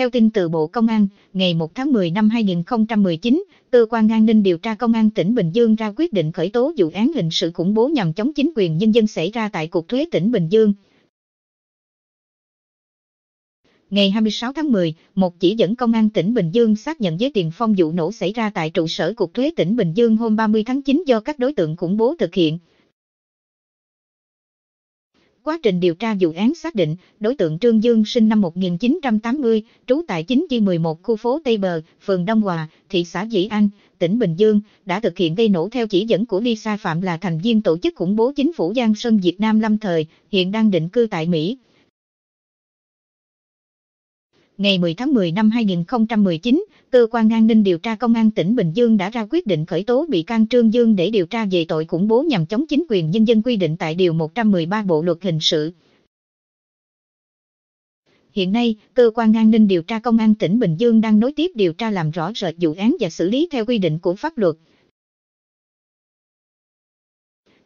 Theo tin từ Bộ Công an, ngày 1 tháng 10 năm 2019, Cơ quan An ninh điều tra Công an tỉnh Bình Dương ra quyết định khởi tố vụ án hình sự khủng bố nhằm chống chính quyền nhân dân xảy ra tại Cục Thuế tỉnh Bình Dương. Ngày 26 tháng 10, một chỉ dẫn Công an tỉnh Bình Dương xác nhận với tiền phong vụ nổ xảy ra tại trụ sở Cục Thuế tỉnh Bình Dương hôm 30 tháng 9 do các đối tượng khủng bố thực hiện. Quá trình điều tra vụ án xác định, đối tượng Trương Dương sinh năm 1980, trú tại 9 chi 11 khu phố Tây Bờ, phường Đông Hòa, thị xã Dĩ An, tỉnh Bình Dương, đã thực hiện gây nổ theo chỉ dẫn của Lisa Phạm là thành viên tổ chức khủng bố chính phủ Giang Sơn Việt Nam lâm thời, hiện đang định cư tại Mỹ, ngày 10 tháng 10 năm 2019, Cơ quan An ninh điều tra Công an tỉnh Bình Dương đã ra quyết định khởi tố bị can Trương Dương để điều tra về tội khủng bố nhằm chống chính quyền nhân dân quy định tại Điều 113 Bộ Luật Hình sự. Hiện nay, Cơ quan An ninh điều tra Công an tỉnh Bình Dương đang nối tiếp điều tra làm rõ rệt vụ án và xử lý theo quy định của pháp luật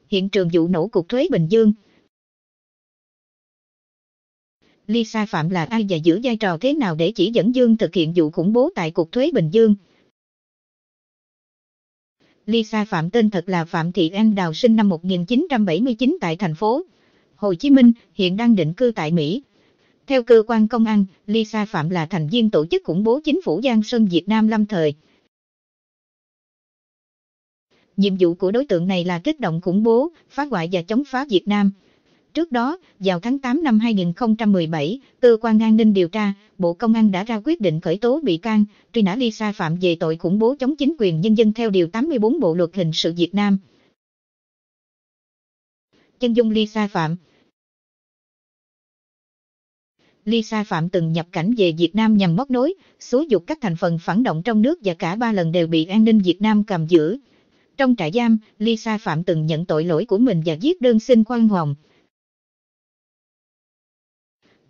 hiện trường vụ nổ cục thuế Bình Dương, Lisa Phạm là ai và giữ vai trò thế nào để chỉ dẫn Dương thực hiện vụ khủng bố tại Cục Thuế Bình Dương. Lisa Phạm tên thật là Phạm Thị An Đào sinh năm 1979 tại thành phố Hồ Chí Minh, hiện đang định cư tại Mỹ. Theo cơ quan công an, Lisa Phạm là thành viên tổ chức khủng bố chính phủ Giang Sơn Việt Nam lâm thời. Nhiệm vụ của đối tượng này là kích động khủng bố, phá hoại và chống phá Việt Nam. Trước đó, vào tháng 8 năm 2017, Cơ quan An ninh điều tra, Bộ Công an đã ra quyết định khởi tố bị can, truy nã Lisa Phạm về tội khủng bố chống chính quyền nhân dân theo Điều 84 Bộ Luật Hình sự Việt Nam. Chân dung Lisa Phạm Lisa Phạm từng nhập cảnh về Việt Nam nhằm móc nối, xúi dục các thành phần phản động trong nước và cả ba lần đều bị an ninh Việt Nam cầm giữ. Trong trại giam, Lisa Phạm từng nhận tội lỗi của mình và viết đơn xin khoan hồng.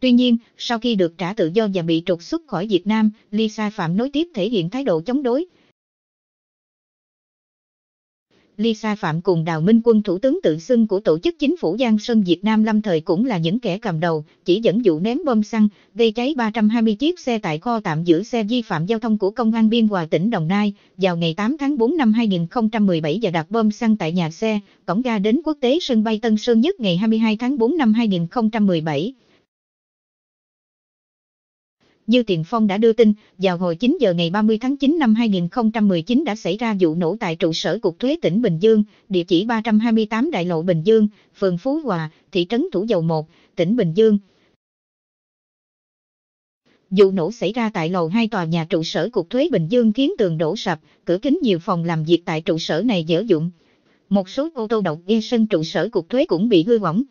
Tuy nhiên, sau khi được trả tự do và bị trục xuất khỏi Việt Nam, Lisa Phạm nối tiếp thể hiện thái độ chống đối. Lisa Phạm cùng Đào Minh Quân thủ tướng tự xưng của tổ chức chính phủ Giang Sơn Việt Nam lâm thời cũng là những kẻ cầm đầu, chỉ dẫn vụ ném bom xăng, gây cháy 320 chiếc xe tại kho tạm giữ xe vi phạm giao thông của Công an Biên Hòa tỉnh Đồng Nai vào ngày 8 tháng 4 năm 2017 và đặt bom xăng tại nhà xe, cổng ga đến quốc tế sân bay Tân Sơn Nhất ngày 22 tháng 4 năm 2017. Dư Tiền Phong đã đưa tin, vào hồi 9 giờ ngày 30 tháng 9 năm 2019 đã xảy ra vụ nổ tại trụ sở Cục Thuế tỉnh Bình Dương, địa chỉ 328 Đại lộ Bình Dương, phường Phú Hòa, thị trấn Thủ Dầu 1, tỉnh Bình Dương. Vụ nổ xảy ra tại lầu 2 tòa nhà trụ sở Cục Thuế Bình Dương khiến tường đổ sập, cửa kính nhiều phòng làm việc tại trụ sở này dở dụng. Một số ô tô đậu yên sân trụ sở Cục Thuế cũng bị hư hỏng.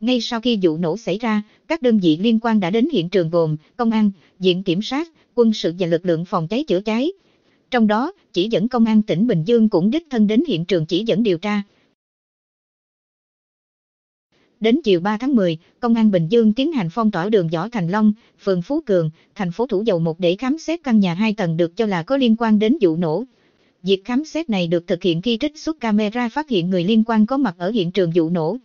Ngay sau khi vụ nổ xảy ra, các đơn vị liên quan đã đến hiện trường gồm công an, viện kiểm sát, quân sự và lực lượng phòng cháy chữa cháy. Trong đó, chỉ dẫn công an tỉnh Bình Dương cũng đích thân đến hiện trường chỉ dẫn điều tra. Đến chiều 3 tháng 10, Công an Bình Dương tiến hành phong tỏa đường Võ Thành Long, phường Phú Cường, thành phố Thủ Dầu Một để khám xét căn nhà 2 tầng được cho là có liên quan đến vụ nổ. Việc khám xét này được thực hiện khi trích xuất camera phát hiện người liên quan có mặt ở hiện trường vụ nổ.